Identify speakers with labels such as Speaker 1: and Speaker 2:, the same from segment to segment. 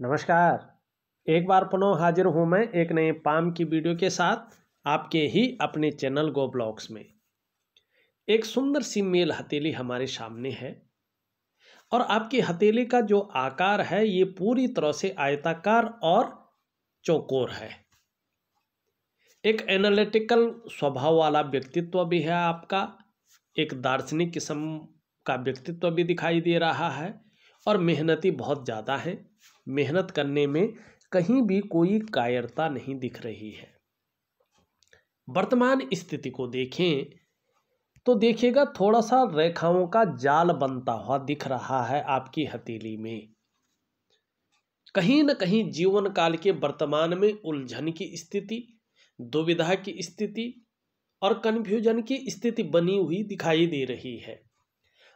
Speaker 1: नमस्कार एक बार पुनः हाजिर हूँ मैं एक नए पाम की वीडियो के साथ आपके ही अपने चैनल गो ब्लॉग्स में एक सुंदर सी मेल हथेली हमारे सामने है और आपकी हथेली का जो आकार है ये पूरी तरह से आयताकार और चौकोर है एक एनालिटिकल स्वभाव वाला व्यक्तित्व भी है आपका एक दार्शनिक किस्म का व्यक्तित्व भी दिखाई दे रहा है और मेहनती बहुत ज़्यादा है मेहनत करने में कहीं भी कोई कायरता नहीं दिख रही है वर्तमान स्थिति को देखें तो देखिएगा थोड़ा सा रेखाओं का जाल बनता हुआ दिख रहा है आपकी हथेली में कहीं न कहीं जीवन काल के वर्तमान में उलझन की स्थिति दुविधा की स्थिति और कन्फ्यूजन की स्थिति बनी हुई दिखाई दे रही है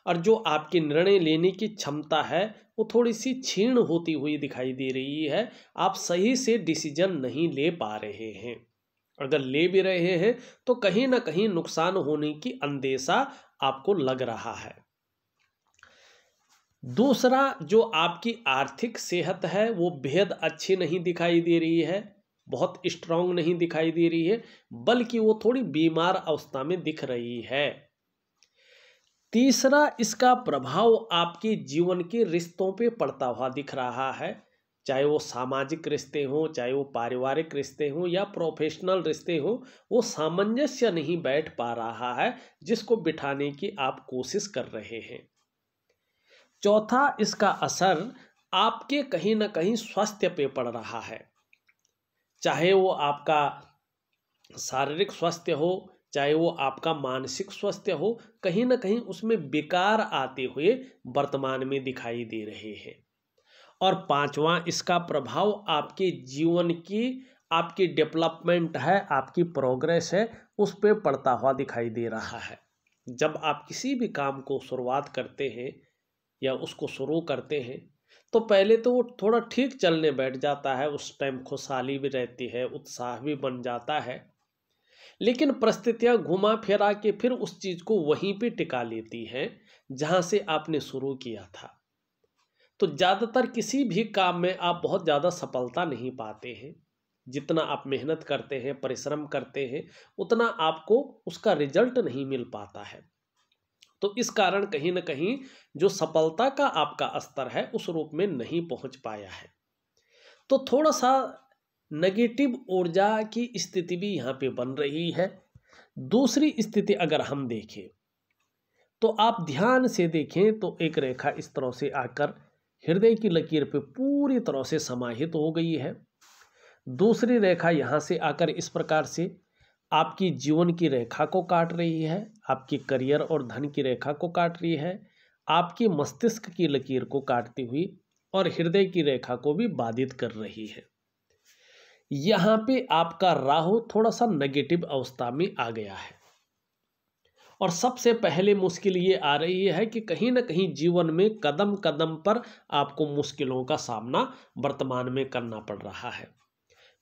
Speaker 1: और जो आपके निर्णय लेने की क्षमता है वो थोड़ी सी छीण होती हुई दिखाई दे रही है आप सही से डिसीजन नहीं ले पा रहे हैं अगर ले भी रहे हैं तो कहीं ना कहीं नुकसान होने की अंदेशा आपको लग रहा है दूसरा जो आपकी आर्थिक सेहत है वो बेहद अच्छी नहीं दिखाई दे रही है बहुत स्ट्रांग नहीं दिखाई दे रही है बल्कि वो थोड़ी बीमार अवस्था में दिख रही है तीसरा इसका प्रभाव आपके जीवन के रिश्तों पे पड़ता हुआ दिख रहा है चाहे वो सामाजिक रिश्ते हों चाहे वो पारिवारिक रिश्ते हों या प्रोफेशनल रिश्ते हों वो सामंजस्य नहीं बैठ पा रहा है जिसको बिठाने की आप कोशिश कर रहे हैं चौथा इसका असर आपके कहीं ना कहीं स्वास्थ्य पे पड़ रहा है चाहे वो आपका शारीरिक स्वास्थ्य हो चाहे वो आपका मानसिक स्वास्थ्य हो कहीं ना कहीं उसमें बेकार आते हुए वर्तमान में दिखाई दे रहे हैं और पांचवा इसका प्रभाव आपके जीवन की आपकी डेवलपमेंट है आपकी प्रोग्रेस है उस पर पड़ता हुआ दिखाई दे रहा है जब आप किसी भी काम को शुरुआत करते हैं या उसको शुरू करते हैं तो पहले तो वो थोड़ा ठीक चलने बैठ जाता है उस टाइम खुशहाली भी रहती है उत्साह भी बन जाता है लेकिन परिस्थितियाँ घुमा फिरा के फिर उस चीज़ को वहीं पे टिका लेती हैं जहाँ से आपने शुरू किया था तो ज़्यादातर किसी भी काम में आप बहुत ज़्यादा सफलता नहीं पाते हैं जितना आप मेहनत करते हैं परिश्रम करते हैं उतना आपको उसका रिजल्ट नहीं मिल पाता है तो इस कारण कहीं ना कहीं जो सफलता का आपका स्तर है उस रूप में नहीं पहुंच पाया है तो थोड़ा सा नेगेटिव ऊर्जा की स्थिति भी यहाँ पे बन रही है दूसरी स्थिति अगर हम देखें तो आप ध्यान से देखें तो एक रेखा इस तरह से आकर हृदय की लकीर पे पूरी तरह से समाहित हो गई है दूसरी रेखा यहाँ से आकर इस प्रकार से आपकी जीवन की रेखा को काट रही है आपकी करियर और धन की रेखा को काट रही है आपकी मस्तिष्क की लकीर को काटती हुई और हृदय की रेखा को भी बाधित कर रही है यहाँ पे आपका राहु थोड़ा सा नेगेटिव अवस्था में आ गया है और सबसे पहले मुश्किल ये आ रही है कि कहीं ना कहीं जीवन में कदम कदम पर आपको मुश्किलों का सामना वर्तमान में करना पड़ रहा है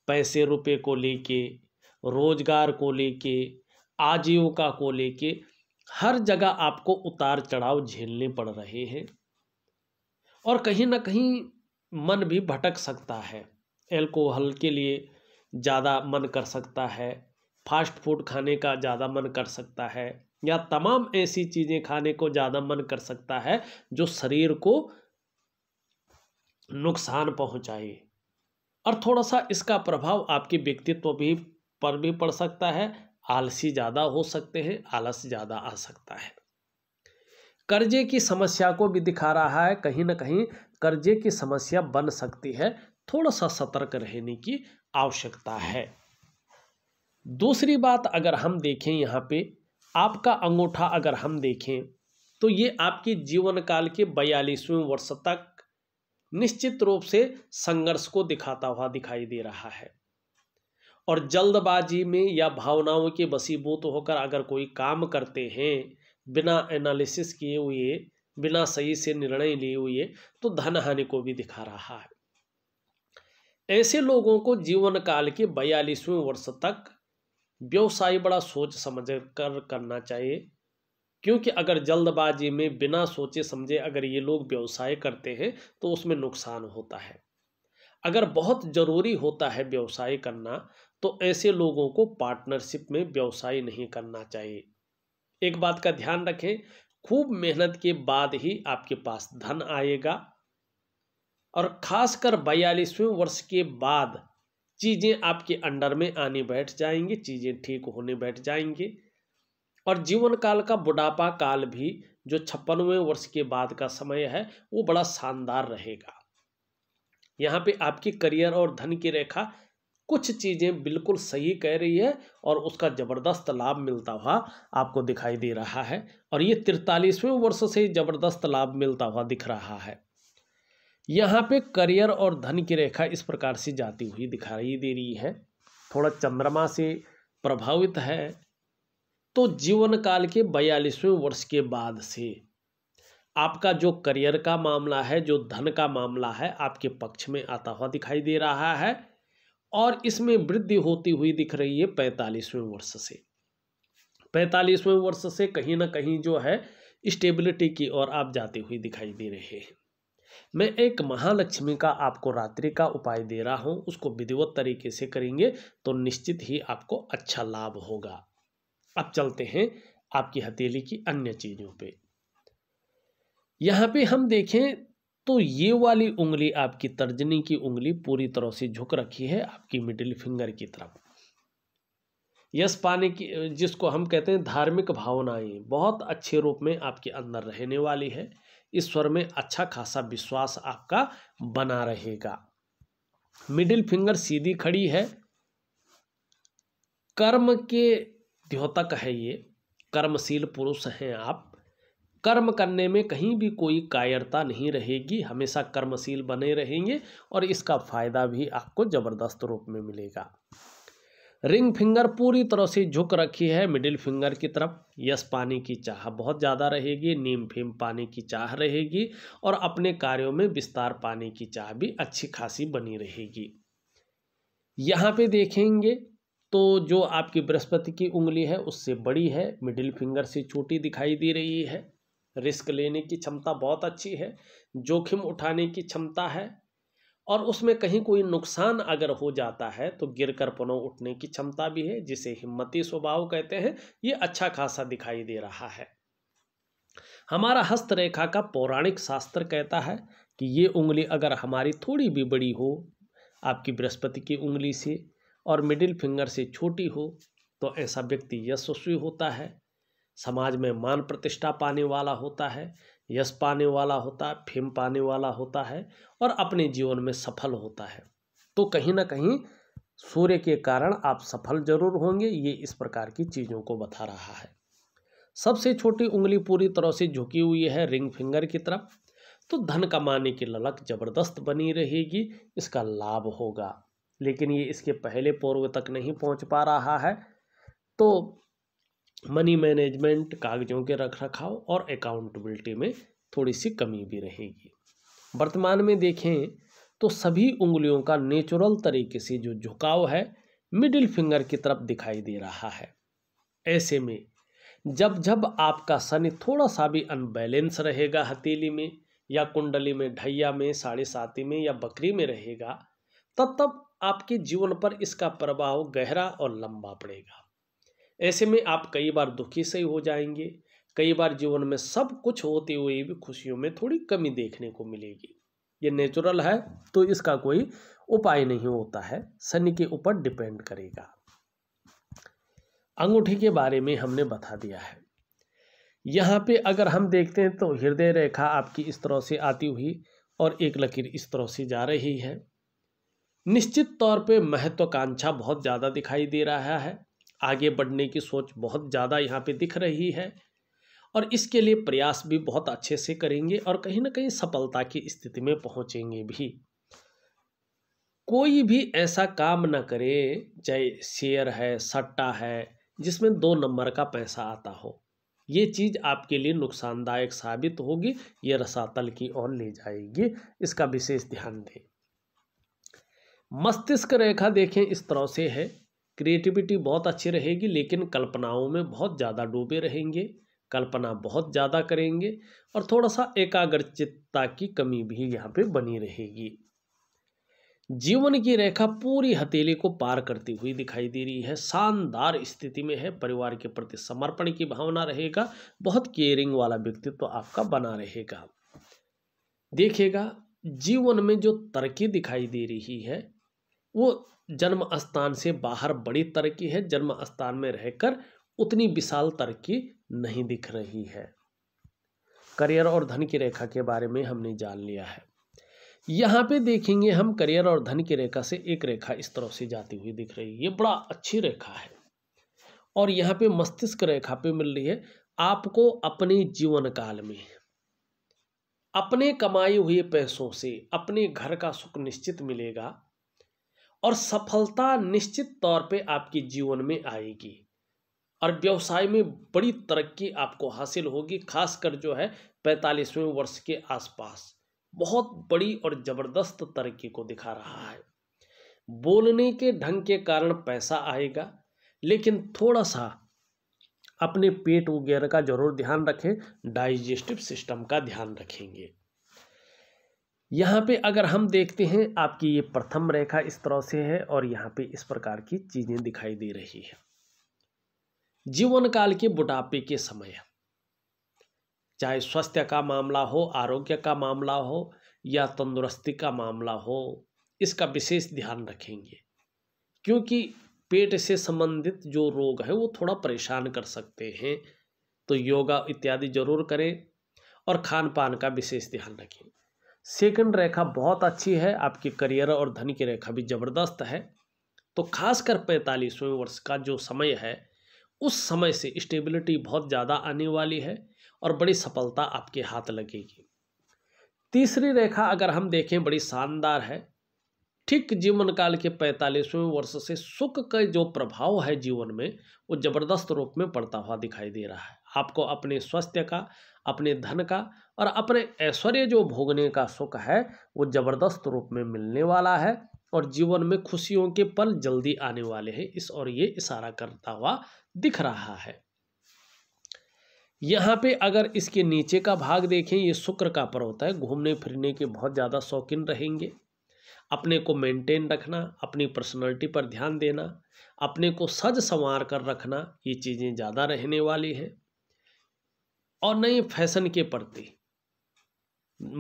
Speaker 1: पैसे रुपए को लेके रोजगार को लेके आजीविका को लेके हर जगह आपको उतार चढ़ाव झेलने पड़ रहे हैं और कहीं ना कहीं मन भी भटक सकता है एल्कोहल के लिए ज़्यादा मन कर सकता है फास्ट फूड खाने का ज़्यादा मन कर सकता है या तमाम ऐसी चीज़ें खाने को ज़्यादा मन कर सकता है जो शरीर को नुकसान पहुंचाए और थोड़ा सा इसका प्रभाव आपके व्यक्तित्व भी पर भी पड़ सकता है आलसी ज़्यादा हो सकते हैं आलस ज़्यादा आ सकता है कर्जे की समस्या को भी दिखा रहा है कहीं ना कहीं कर्जे की समस्या बन सकती है थोड़ा सा सतर्क रहने की आवश्यकता है दूसरी बात अगर हम देखें यहाँ पे आपका अंगूठा अगर हम देखें तो ये आपके जीवन काल के बयालीसवें वर्ष तक निश्चित रूप से संघर्ष को दिखाता हुआ दिखाई दे रहा है और जल्दबाजी में या भावनाओं के बसीबूत होकर अगर कोई काम करते हैं बिना एनालिसिस किए हुए बिना सही से निर्णय लिए हुए तो धन हानि को भी दिखा रहा है ऐसे लोगों को जीवन काल के बयालीसवें वर्ष तक व्यवसाय बड़ा सोच समझ कर करना चाहिए क्योंकि अगर जल्दबाजी में बिना सोचे समझे अगर ये लोग व्यवसाय करते हैं तो उसमें नुकसान होता है अगर बहुत ज़रूरी होता है व्यवसाय करना तो ऐसे लोगों को पार्टनरशिप में व्यवसाय नहीं करना चाहिए एक बात का ध्यान रखें खूब मेहनत के बाद ही आपके पास धन आएगा और खासकर बयालीसवें वर्ष के बाद चीज़ें आपके अंडर में आने बैठ जाएंगी चीज़ें ठीक होने बैठ जाएंगी और जीवन काल का बुढ़ापा काल भी जो छप्पनवें वर्ष के बाद का समय है वो बड़ा शानदार रहेगा यहाँ पे आपकी करियर और धन की रेखा कुछ चीज़ें बिल्कुल सही कह रही है और उसका ज़बरदस्त लाभ मिलता हुआ आपको दिखाई दे रहा है और ये तिरतालीसवें वर्ष से ज़बरदस्त लाभ मिलता हुआ दिख रहा है यहाँ पे करियर और धन की रेखा इस प्रकार से जाती हुई दिखाई दे रही है थोड़ा चंद्रमा से प्रभावित है तो जीवन काल के बयालीसवें वर्ष के बाद से आपका जो करियर का मामला है जो धन का मामला है आपके पक्ष में आता हुआ दिखाई दे रहा है और इसमें वृद्धि होती हुई दिख रही है पैंतालीसवें वर्ष से पैंतालीसवें वर्ष से कहीं ना कहीं जो है स्टेबिलिटी की ओर आप जाती हुई दिखाई दे रहे हैं मैं एक महालक्ष्मी का आपको रात्रि का उपाय दे रहा हूँ उसको विधिवत तरीके से करेंगे तो निश्चित ही आपको अच्छा लाभ होगा अब चलते हैं आपकी हथेली की अन्य चीज़ों पे यहाँ पे हम देखें तो ये वाली उंगली आपकी तर्जनी की उंगली पूरी तरह से झुक रखी है आपकी मिडिल फिंगर की तरफ यश पाने की जिसको हम कहते हैं धार्मिक भावनाएं बहुत अच्छे रूप में आपके अंदर रहने वाली है ईश्वर में अच्छा खासा विश्वास आपका बना रहेगा मिडिल फिंगर सीधी खड़ी है कर्म के द्योतक है ये कर्मशील पुरुष हैं आप कर्म करने में कहीं भी कोई कायरता नहीं रहेगी हमेशा कर्मशील बने रहेंगे और इसका फायदा भी आपको ज़बरदस्त रूप में मिलेगा रिंग फिंगर पूरी तरह से झुक रखी है मिडिल फिंगर की तरफ यस पानी की चाह बहुत ज़्यादा रहेगी नीम फीम पानी की चाह रहेगी और अपने कार्यों में विस्तार पानी की चाह भी अच्छी खासी बनी रहेगी यहाँ पे देखेंगे तो जो आपकी बृहस्पति की उंगली है उससे बड़ी है मिडिल फिंगर से छोटी दिखाई दे रही है रिस्क लेने की क्षमता बहुत अच्छी है जोखिम उठाने की क्षमता है और उसमें कहीं कोई नुकसान अगर हो जाता है तो गिर कर पुनः उठने की क्षमता भी है जिसे हिम्मती स्वभाव कहते हैं ये अच्छा खासा दिखाई दे रहा है हमारा हस्तरेखा का पौराणिक शास्त्र कहता है कि ये उंगली अगर हमारी थोड़ी भी बड़ी हो आपकी बृहस्पति की उंगली से और मिडिल फिंगर से छोटी हो तो ऐसा व्यक्ति यशस्वी होता है समाज में मान प्रतिष्ठा पाने वाला होता है यश पाने वाला होता है फेम पाने वाला होता है और अपने जीवन में सफल होता है तो कहीं ना कहीं सूर्य के कारण आप सफल जरूर होंगे ये इस प्रकार की चीज़ों को बता रहा है सबसे छोटी उंगली पूरी तरह से झुकी हुई है रिंग फिंगर की तरफ तो धन कमाने की ललक जबरदस्त बनी रहेगी इसका लाभ होगा लेकिन ये इसके पहले पूर्व तक नहीं पहुंच पा रहा है तो मनी मैनेजमेंट कागजों के रख रखाव और अकाउंटेबिलिटी में थोड़ी सी कमी भी रहेगी वर्तमान में देखें तो सभी उंगलियों का नेचुरल तरीके से जो झुकाव है मिडिल फिंगर की तरफ दिखाई दे रहा है ऐसे में जब जब आपका शनि थोड़ा सा भी अनबैलेंस रहेगा हथेली में या कुंडली में ढैया में साढ़े साती में या बकरी में रहेगा तब तब आपके जीवन पर इसका प्रभाव गहरा और लंबा पड़ेगा ऐसे में आप कई बार दुखी से हो जाएंगे कई बार जीवन में सब कुछ होते हुए भी खुशियों में थोड़ी कमी देखने को मिलेगी ये नेचुरल है तो इसका कोई उपाय नहीं होता है शनि के ऊपर डिपेंड करेगा अंगूठी के बारे में हमने बता दिया है यहाँ पे अगर हम देखते हैं तो हृदय रेखा आपकी इस तरह से आती हुई और एक लकीर इस तरह से जा रही है निश्चित तौर पे महत्वाकांक्षा बहुत ज़्यादा दिखाई दे रहा है आगे बढ़ने की सोच बहुत ज़्यादा यहाँ पे दिख रही है और इसके लिए प्रयास भी बहुत अच्छे से करेंगे और कहीं ना कहीं सफलता की स्थिति में पहुँचेंगे भी कोई भी ऐसा काम ना करे चाहे शेयर है सट्टा है जिसमें दो नंबर का पैसा आता हो ये चीज़ आपके लिए नुकसानदायक साबित होगी ये रसातल की ओर ले जाएगी इसका विशेष ध्यान दें मस्तिष्क रेखा देखें इस तरह से है क्रिएटिविटी बहुत अच्छी रहेगी लेकिन कल्पनाओं में बहुत ज़्यादा डूबे रहेंगे कल्पना बहुत ज़्यादा करेंगे और थोड़ा सा एकाग्रचितता की कमी भी यहाँ पे बनी रहेगी जीवन की रेखा पूरी हथेली को पार करती हुई दिखाई दे रही है शानदार स्थिति में है परिवार के प्रति समर्पण की भावना रहेगा बहुत केयरिंग वाला व्यक्तित्व तो आपका बना रहेगा देखिएगा जीवन में जो तरक्की दिखाई दे रही है वो जन्म स्थान से बाहर बड़ी तरक्की है जन्म स्थान में रहकर उतनी विशाल तरक्की नहीं दिख रही है करियर और धन की रेखा के बारे में हमने जान लिया है यहाँ पे देखेंगे हम करियर और धन की रेखा से एक रेखा इस तरफ से जाती हुई दिख रही है ये बड़ा अच्छी रेखा है और यहाँ पे मस्तिष्क रेखा पे मिल रही है आपको अपने जीवन काल में अपने कमाए हुए पैसों से अपने घर का सुख निश्चित मिलेगा और सफलता निश्चित तौर पे आपके जीवन में आएगी और व्यवसाय में बड़ी तरक्की आपको हासिल होगी खासकर जो है पैंतालीसवें वर्ष के आसपास बहुत बड़ी और ज़बरदस्त तरक्की को दिखा रहा है बोलने के ढंग के कारण पैसा आएगा लेकिन थोड़ा सा अपने पेट वगैरह का जरूर ध्यान रखें डाइजेस्टिव सिस्टम का ध्यान रखेंगे यहाँ पे अगर हम देखते हैं आपकी ये प्रथम रेखा इस तरह से है और यहाँ पे इस प्रकार की चीज़ें दिखाई दे रही है जीवन काल के बुढ़ापे के समय चाहे स्वास्थ्य का मामला हो आरोग्य का मामला हो या तंदुरुस्ती का मामला हो इसका विशेष ध्यान रखेंगे क्योंकि पेट से संबंधित जो रोग है वो थोड़ा परेशान कर सकते हैं तो योगा इत्यादि जरूर करें और खान पान का विशेष ध्यान रखें सेकंड रेखा बहुत अच्छी है आपके करियर और धन की रेखा भी ज़बरदस्त है तो खासकर पैंतालीसवें वर्ष का जो समय है उस समय से स्टेबिलिटी बहुत ज़्यादा आने वाली है और बड़ी सफलता आपके हाथ लगेगी तीसरी रेखा अगर हम देखें बड़ी शानदार है ठीक जीवन काल के पैंतालीसवें वर्ष से सुख का जो प्रभाव है जीवन में वो जबरदस्त रूप में पड़ता हुआ दिखाई दे रहा है आपको अपने स्वास्थ्य का अपने धन का और अपने ऐश्वर्य जो भोगने का सुख है वो ज़बरदस्त रूप में मिलने वाला है और जीवन में खुशियों के पल जल्दी आने वाले हैं इस और ये इशारा करता हुआ दिख रहा है यहाँ पे अगर इसके नीचे का भाग देखें ये शुक्र का पर होता है घूमने फिरने के बहुत ज़्यादा शौकीन रहेंगे अपने को मेंटेन रखना अपनी पर्सनालिटी पर ध्यान देना अपने को सज संवार कर रखना ये चीज़ें ज़्यादा रहने वाली हैं और नए फैशन के प्रति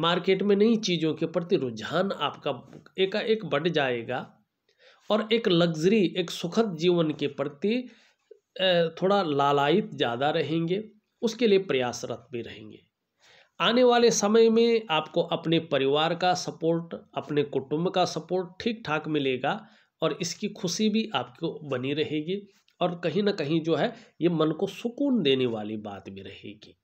Speaker 1: मार्केट में नई चीज़ों के प्रति रुझान आपका एकाएक एक बढ़ जाएगा और एक लग्जरी एक सुखद जीवन के प्रति थोड़ा लालायित ज़्यादा रहेंगे उसके लिए प्रयासरत भी रहेंगे आने वाले समय में आपको अपने परिवार का सपोर्ट अपने कुटुंब का सपोर्ट ठीक ठाक मिलेगा और इसकी खुशी भी आपको बनी रहेगी और कहीं ना कहीं जो है ये मन को सुकून देने वाली बात भी रहेगी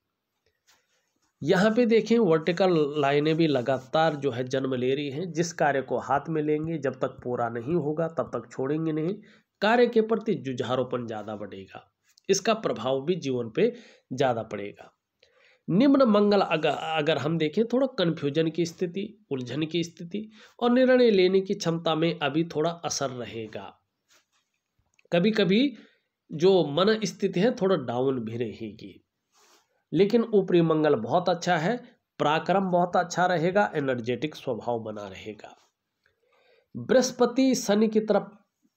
Speaker 1: यहाँ पे देखें वर्टिकल लाइनें भी लगातार जो है जन्म ले रही हैं जिस कार्य को हाथ में लेंगे जब तक पूरा नहीं होगा तब तक छोड़ेंगे नहीं कार्य के प्रति जुझारोपन ज़्यादा बढ़ेगा इसका प्रभाव भी जीवन पे ज़्यादा पड़ेगा निम्न मंगल अगर अगर हम देखें थोड़ा कन्फ्यूजन की स्थिति उलझन की स्थिति और निर्णय लेने की क्षमता में अभी थोड़ा असर रहेगा कभी कभी जो मन स्थिति है थोड़ा डाउन भी रहेगी लेकिन ऊपरी मंगल बहुत अच्छा है पराक्रम बहुत अच्छा रहेगा एनर्जेटिक स्वभाव बना रहेगा बृहस्पति शनि की तरफ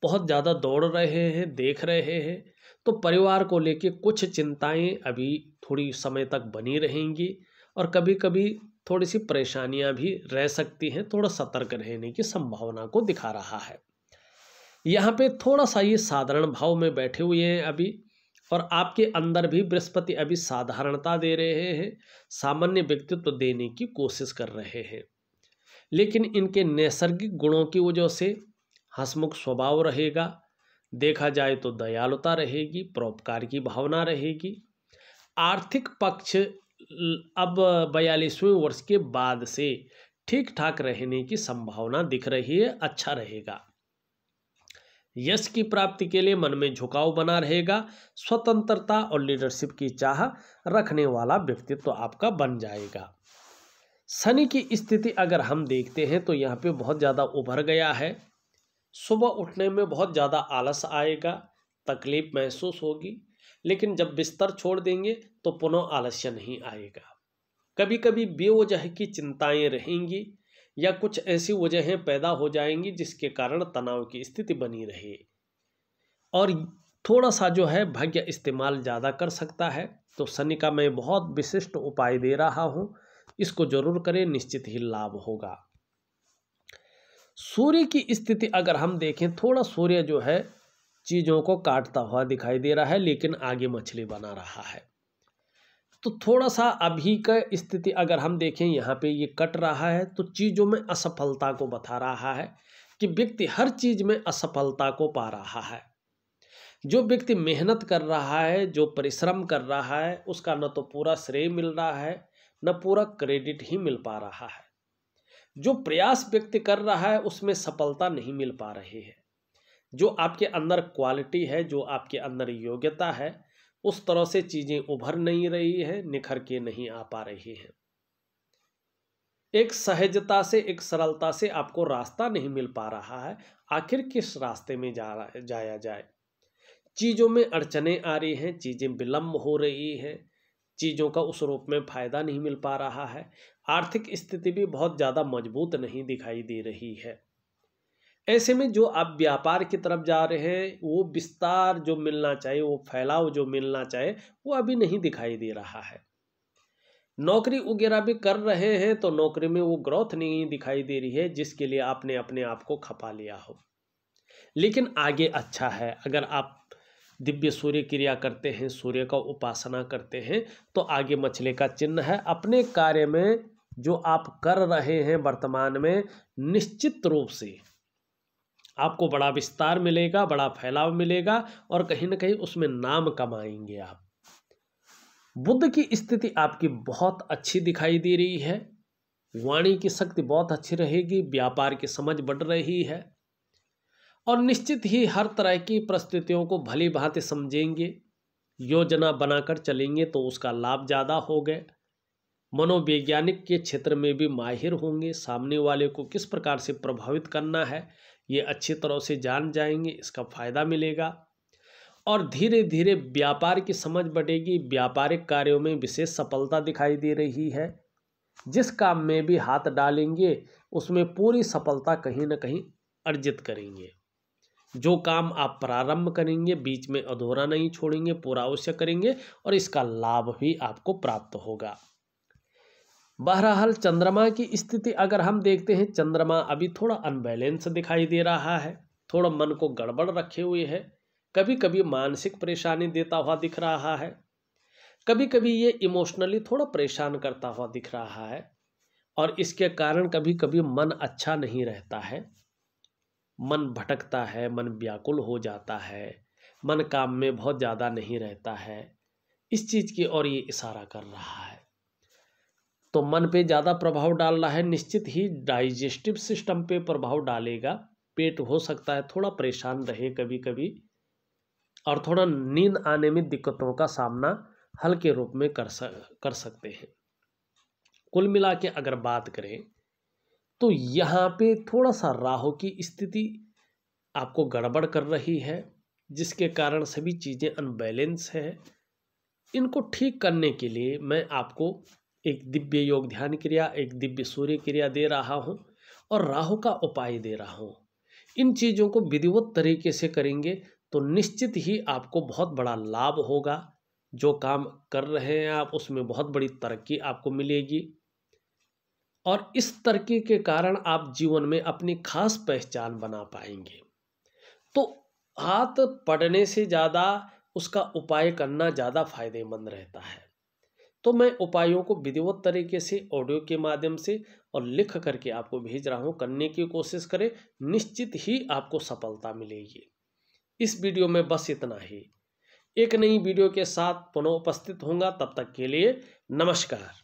Speaker 1: बहुत ज़्यादा दौड़ रहे हैं देख रहे हैं तो परिवार को लेके कुछ चिंताएं अभी थोड़ी समय तक बनी रहेंगी और कभी कभी थोड़ी सी परेशानियां भी रह सकती हैं थोड़ा सतर्क रहने की संभावना को दिखा रहा है यहाँ पे थोड़ा सा ये साधारण भाव में बैठे हुए हैं अभी और आपके अंदर भी बृहस्पति अभी साधारणता दे रहे हैं सामान्य व्यक्तित्व देने की कोशिश कर रहे हैं लेकिन इनके नैसर्गिक गुणों की वजह से हसमुख स्वभाव रहेगा देखा जाए तो दयालुता रहेगी परोपकार की भावना रहेगी आर्थिक पक्ष अब बयालीसवें वर्ष के बाद से ठीक ठाक रहने की संभावना दिख रही है अच्छा रहेगा यश की प्राप्ति के लिए मन में झुकाव बना रहेगा स्वतंत्रता और लीडरशिप की चाह रखने वाला व्यक्तित्व तो आपका बन जाएगा शनि की स्थिति अगर हम देखते हैं तो यहाँ पे बहुत ज़्यादा उभर गया है सुबह उठने में बहुत ज़्यादा आलस आएगा तकलीफ महसूस होगी लेकिन जब बिस्तर छोड़ देंगे तो पुनः आलस्य नहीं आएगा कभी कभी बेवजह की चिंताएं रहेंगी या कुछ ऐसी वजहें पैदा हो जाएंगी जिसके कारण तनाव की स्थिति बनी रहे और थोड़ा सा जो है भाग्य इस्तेमाल ज़्यादा कर सकता है तो शनि का मैं बहुत विशिष्ट उपाय दे रहा हूँ इसको जरूर करें निश्चित ही लाभ होगा सूर्य की स्थिति अगर हम देखें थोड़ा सूर्य जो है चीज़ों को काटता हुआ दिखाई दे रहा है लेकिन आगे मछली बना रहा है तो थोड़ा सा अभी का स्थिति अगर हम देखें यहाँ पे ये कट रहा है तो चीज़ों में असफलता को बता रहा है कि व्यक्ति हर चीज़ में असफलता को पा रहा है जो व्यक्ति मेहनत कर रहा है जो परिश्रम कर रहा है उसका न तो पूरा श्रेय मिल रहा है न पूरा क्रेडिट ही मिल पा रहा है जो प्रयास व्यक्ति कर रहा है उसमें सफलता नहीं मिल पा रही है जो आपके अंदर क्वालिटी है जो आपके अंदर योग्यता है उस तरह से चीज़ें उभर नहीं रही है निखर के नहीं आ पा रही हैं एक सहजता से एक सरलता से आपको रास्ता नहीं मिल पा रहा है आखिर किस रास्ते में जा जाया जाए चीज़ों में अड़चने आ रही हैं चीज़ें विलम्ब हो रही है चीज़ों का उस रूप में फ़ायदा नहीं मिल पा रहा है आर्थिक स्थिति भी बहुत ज़्यादा मजबूत नहीं दिखाई दे रही है ऐसे में जो आप व्यापार की तरफ जा रहे हैं वो विस्तार जो मिलना चाहिए वो फैलाव जो मिलना चाहिए वो अभी नहीं दिखाई दे रहा है नौकरी वगैरह भी कर रहे हैं तो नौकरी में वो ग्रोथ नहीं दिखाई दे रही है जिसके लिए आपने अपने आप को खपा लिया हो लेकिन आगे अच्छा है अगर आप दिव्य सूर्य क्रिया करते हैं सूर्य का उपासना करते हैं तो आगे मछली का चिन्ह है अपने कार्य में जो आप कर रहे हैं वर्तमान में निश्चित रूप से आपको बड़ा विस्तार मिलेगा बड़ा फैलाव मिलेगा और कहीं ना कहीं उसमें नाम कमाएंगे आप बुद्ध की स्थिति आपकी बहुत अच्छी दिखाई दे रही है वाणी की शक्ति बहुत अच्छी रहेगी व्यापार की समझ बढ़ रही है और निश्चित ही हर तरह की परिस्थितियों को भली भांति समझेंगे योजना बनाकर चलेंगे तो उसका लाभ ज़्यादा हो गए मनोवैज्ञानिक के क्षेत्र में भी माहिर होंगे सामने वाले को किस प्रकार से प्रभावित करना है ये अच्छी तरह से जान जाएंगे इसका फ़ायदा मिलेगा और धीरे धीरे व्यापार की समझ बढ़ेगी व्यापारिक कार्यों में विशेष सफलता दिखाई दे रही है जिस काम में भी हाथ डालेंगे उसमें पूरी सफलता कहीं ना कहीं अर्जित करेंगे जो काम आप प्रारंभ करेंगे बीच में अधूरा नहीं छोड़ेंगे पूरा अवश्य करेंगे और इसका लाभ भी आपको प्राप्त होगा बहरहाल चंद्रमा की स्थिति अगर हम देखते हैं चंद्रमा अभी थोड़ा अनबैलेंस दिखाई दे रहा है थोड़ा मन को गड़बड़ रखे हुए है कभी कभी मानसिक परेशानी देता हुआ दिख रहा है कभी कभी ये इमोशनली थोड़ा परेशान करता हुआ दिख रहा है और इसके कारण कभी कभी मन अच्छा नहीं रहता है मन भटकता है मन व्याकुल हो जाता है मन काम में बहुत ज़्यादा नहीं रहता है इस चीज़ की ओर ये इशारा कर रहा है तो मन पे ज़्यादा प्रभाव डाल रहा है निश्चित ही डाइजेस्टिव सिस्टम पे प्रभाव डालेगा पेट हो सकता है थोड़ा परेशान रहे कभी कभी और थोड़ा नींद आने में दिक्कतों का सामना हल्के रूप में कर सक कर सकते हैं कुल मिला के अगर बात करें तो यहाँ पे थोड़ा सा राहु की स्थिति आपको गड़बड़ कर रही है जिसके कारण सभी चीज़ें अनबैलेंस है इनको ठीक करने के लिए मैं आपको एक दिव्य योग ध्यान क्रिया एक दिव्य सूर्य क्रिया दे रहा हूँ और राहु का उपाय दे रहा हूँ इन चीज़ों को विधिवत तरीके से करेंगे तो निश्चित ही आपको बहुत बड़ा लाभ होगा जो काम कर रहे हैं आप उसमें बहुत बड़ी तरक्की आपको मिलेगी और इस तरक्की के कारण आप जीवन में अपनी खास पहचान बना पाएंगे तो हाथ पड़ने से ज़्यादा उसका उपाय करना ज़्यादा फायदेमंद रहता है तो मैं उपायों को विधिवत तरीके से ऑडियो के माध्यम से और लिख करके आपको भेज रहा हूँ करने की कोशिश करें निश्चित ही आपको सफलता मिलेगी इस वीडियो में बस इतना ही एक नई वीडियो के साथ पुनः उपस्थित होंगे तब तक के लिए नमस्कार